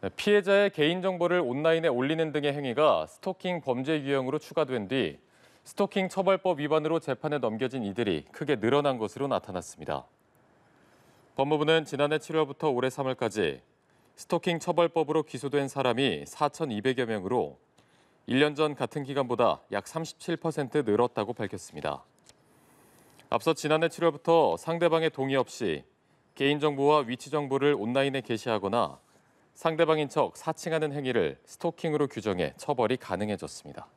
네, 피해자의 개인정보를 온라인에 올리는 등의 행위가 스토킹 범죄 유형으로 추가된 뒤 스토킹 처벌법 위반으로 재판에 넘겨진 이들이 크게 늘어난 것으로 나타났습니다. 법무부는 지난해 7월부터 올해 3월까지 스토킹 처벌법으로 기소된 사람이 4,200여 명으로 1년 전 같은 기간보다 약 37% 늘었다고 밝혔습니다. 앞서 지난해 7월부터 상대방의 동의 없이 개인정보와 위치정보를 온라인에 게시하거나 상대방인 척 사칭하는 행위를 스토킹으로 규정해 처벌이 가능해졌습니다.